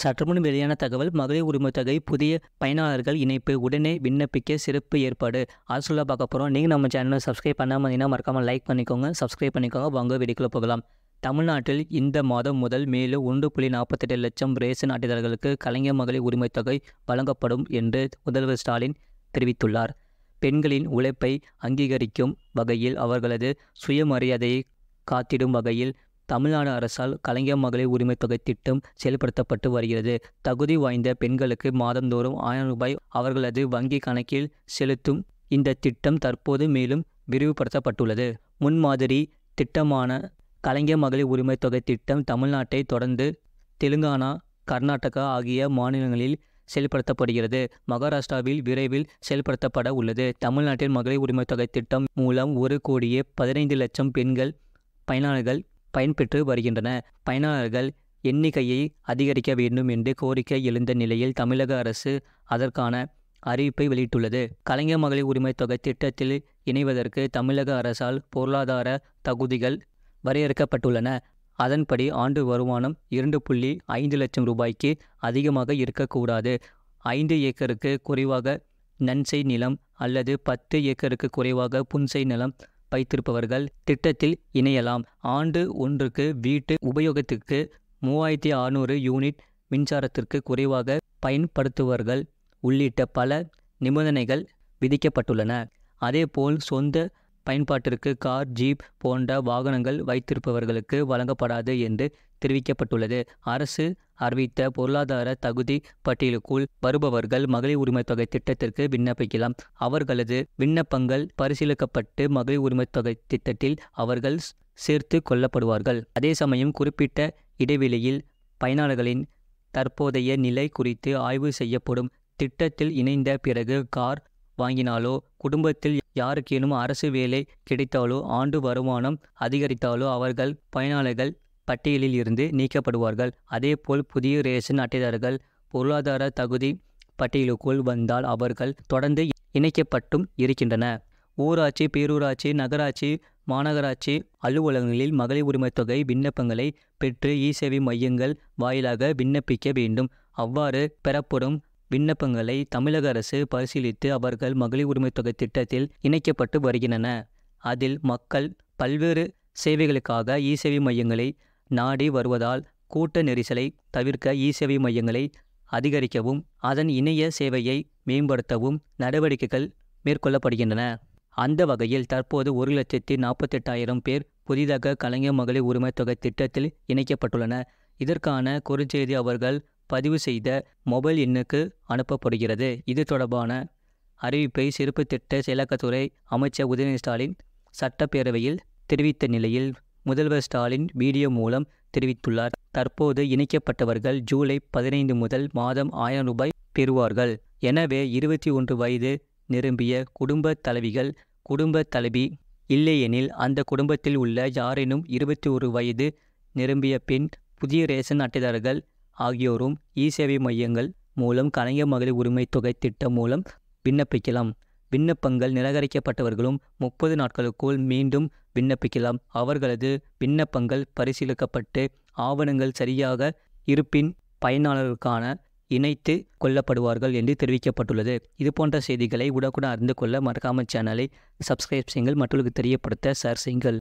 சற்றுமுன் வெளியான தகவல் மகளிர் உரிமை தொகை புதிய பயனாளர்கள் இணைப்பு உடனே விண்ணப்பிக்க சிறப்பு ஏற்பாடு அது சொல்ல பார்க்க போகிறோம் நீங்கள் நம்ம சேனலை சப்ஸ்கிரைப் பண்ணாமல் மறக்காமல் லைக் பண்ணிக்கோங்க சப்ஸ்கிரைப் பண்ணிக்கோங்க வாங்க வெடிக்குள்ள போகலாம் தமிழ்நாட்டில் இந்த மாதம் முதல் மேலும் ஒன்று புள்ளி நாற்பத்தெட்டு லட்சம் ரேஷன் அட்டைதாரர்களுக்கு கலைஞர் மகளிர் உரிமை தொகை வழங்கப்படும் என்று முதல்வர் ஸ்டாலின் தெரிவித்துள்ளார் பெண்களின் உழைப்பை அங்கீகரிக்கும் வகையில் அவர்களது சுயமரியாதையை காத்திடும் வகையில் தமிழ்நாடு அரசால் கலைஞர் மகளிர் உரிமை தொகை திட்டம் செயல்படுத்தப்பட்டு வருகிறது தகுதி வாய்ந்த பெண்களுக்கு மாதந்தோறும் ஆயிரம் ரூபாய் அவர்களது வங்கி கணக்கில் செலுத்தும் இந்த திட்டம் தற்போது மேலும் விரிவுபடுத்தப்பட்டுள்ளது முன்மாதிரி திட்டமான கலைஞர் மகளிர் உரிமை தொகை திட்டம் தமிழ்நாட்டை தொடர்ந்து தெலுங்கானா கர்நாடகா ஆகிய மாநிலங்களில் செயல்படுத்தப்படுகிறது மகாராஷ்டிராவில் விரைவில் செயல்படுத்தப்பட உள்ளது தமிழ்நாட்டின் மகளிர் உரிமை தொகை திட்டம் மூலம் ஒரு கோடியே பதினைந்து லட்சம் பெண்கள் பயனாளிகள் பயன்பெற்று வருகின்றன பயனாளர்கள் எண்ணிக்கையை அதிகரிக்க வேண்டும் என்று கோரிக்கை எழுந்த நிலையில் தமிழக அரசு அதற்கான அறிவிப்பை வெளியிட்டுள்ளது கலைஞர் மகளிர் உரிமை தொகை திட்டத்தில் இணைவதற்கு தமிழக அரசால் பொருளாதார தகுதிகள் வரையறுக்கப்பட்டுள்ளன அதன்படி ஆண்டு வருமானம் இரண்டு புள்ளி ஐந்து லட்சம் ரூபாய்க்கு அதிகமாக இருக்கக்கூடாது ஐந்து ஏக்கருக்கு குறைவாக நன்செய் நிலம் அல்லது பத்து ஏக்கருக்கு குறைவாக புன்செய் நிலம் வைத்திருப்பவர்கள் திட்டத்தில் இணையலாம் ஆண்டு ஒன்றுக்கு வீட்டு உபயோகத்திற்கு மூவாயிரத்தி அறுநூறு யூனிட் மின்சாரத்திற்கு குறைவாக பயன்படுத்துபவர்கள் உள்ளிட்ட பல நிபந்தனைகள் விதிக்கப்பட்டுள்ளன அதேபோல் சொந்த பயன்பாட்டிற்கு கார் ஜீப் போன்ற வாகனங்கள் வைத்திருப்பவர்களுக்கு வழங்கப்படாது என்று தெரிவிக்கப்பட்டுள்ளது அரசு அறிவித்த பொருளாதார தகுதி பட்டியலுக்குள் வருபவர்கள் மகளிர் உரிமை தொகை திட்டத்திற்கு விண்ணப்பிக்கலாம் அவர்களது விண்ணப்பங்கள் பரிசீலிக்கப்பட்டு மகளிர் உரிமை தொகை திட்டத்தில் அவர்கள் சேர்த்து கொள்ளப்படுவார்கள் அதே சமயம் குறிப்பிட்ட இடைவெளியில் பயனாளர்களின் தற்போதைய நிலை குறித்து ஆய்வு செய்யப்படும் திட்டத்தில் இணைந்த பிறகு கார் வாங்கினாலோ குடும்பத்தில் யாருக்கேனும் அரசு வேலை கிடைத்தாலோ ஆண்டு வருமானம் அதிகரித்தாலோ அவர்கள் பயனாளிகள் பட்டியலில் இருந்து நீக்கப்படுவார்கள் அதேபோல் புதிய ரேஷன் அட்டைதாரர்கள் பொருளாதார தகுதி பட்டியலுக்குள் வந்தால் அவர்கள் தொடர்ந்து இணைக்கப்பட்டும் இருக்கின்றன ஊராட்சி பேரூராட்சி நகராட்சி மாநகராட்சி அலுவலகங்களில் மகளிர் உரிமைத்தொகை தொகை விண்ணப்பங்களை பெற்று இ சேவை மையங்கள் வாயிலாக விண்ணப்பிக்க வேண்டும் அவ்வாறு பெறப்படும் விண்ணப்பங்களை தமிழக அரசு பரிசீலித்து அவர்கள் மகளிர் உரிமை தொகை திட்டத்தில் இணைக்கப்பட்டு வருகின்றன அதில் மக்கள் பல்வேறு சேவைகளுக்காக இ சேவை மையங்களை நாடி வருவதால் கூட்ட நெரிசலை தவிர்க்க இ சேவை மையங்களை அதிகரிக்கவும் அதன் இணைய சேவையை மேம்படுத்தவும் நடவடிக்கைகள் மேற்கொள்ளப்படுகின்றன அந்த வகையில் தற்போது ஒரு லட்சத்தி நாற்பத்தெட்டாயிரம் பேர் புதிதாக கலைஞர் மகளிர் உரிமை தொகை திட்டத்தில் இணைக்கப்பட்டுள்ளனர் இதற்கான குறுஞ்செய்தி அவர்கள் பதிவு செய்த மொபைல் எண்ணுக்கு அனுப்பப்படுகிறது இது தொடர்பான அறிவிப்பை சிறப்பு திட்ட செயலாக்கத்துறை அமைச்சர் உதயநிதி ஸ்டாலின் சட்டப்பேரவையில் தெரிவித்த நிலையில் முதல்வர் ஸ்டாலின் வீடியோ மூலம் தெரிவித்துள்ளார் தற்போது இணைக்கப்பட்டவர்கள் ஜூலை பதினைந்து முதல் மாதம் ஆயிரம் ரூபாய் பெறுவார்கள் எனவே இருபத்தி ஒன்று வயது நிரம்பிய குடும்ப தலைவிகள் குடும்ப தலைவி இல்லையெனில் அந்த குடும்பத்தில் உள்ள யாரேனும் இருபத்தி ஒரு வயது நிரம்பிய பின் புதிய ரேஷன் அட்டைதாரர்கள் ஆகியோரும் இ சேவை மையங்கள் மூலம் கலைஞர் மகளிர் உரிமை தொகை திட்டம் மூலம் விண்ணப்பிக்கலாம் விண்ணப்பங்கள் நிராகரிக்கப்பட்டவர்களும் முப்பது நாட்களுக்குள் மீண்டும் விண்ணப்பிக்கலாம் அவர்களது விண்ணப்பங்கள் பரிசீலிக்கப்பட்டு ஆவணங்கள் சரியாக இருப்பின் பயனாளர்களுக்கான இணைத்து கொள்ளப்படுவார்கள் என்று தெரிவிக்கப்பட்டுள்ளது இதுபோன்ற செய்திகளை உடனுக்குடன் அறிந்து கொள்ள மறக்காமல் சேனலை சப்ஸ்கிரைப் செய்யுங்கள் மற்றவர்களுக்கு தெரியப்படுத்த ஷேர் செய்யுங்கள்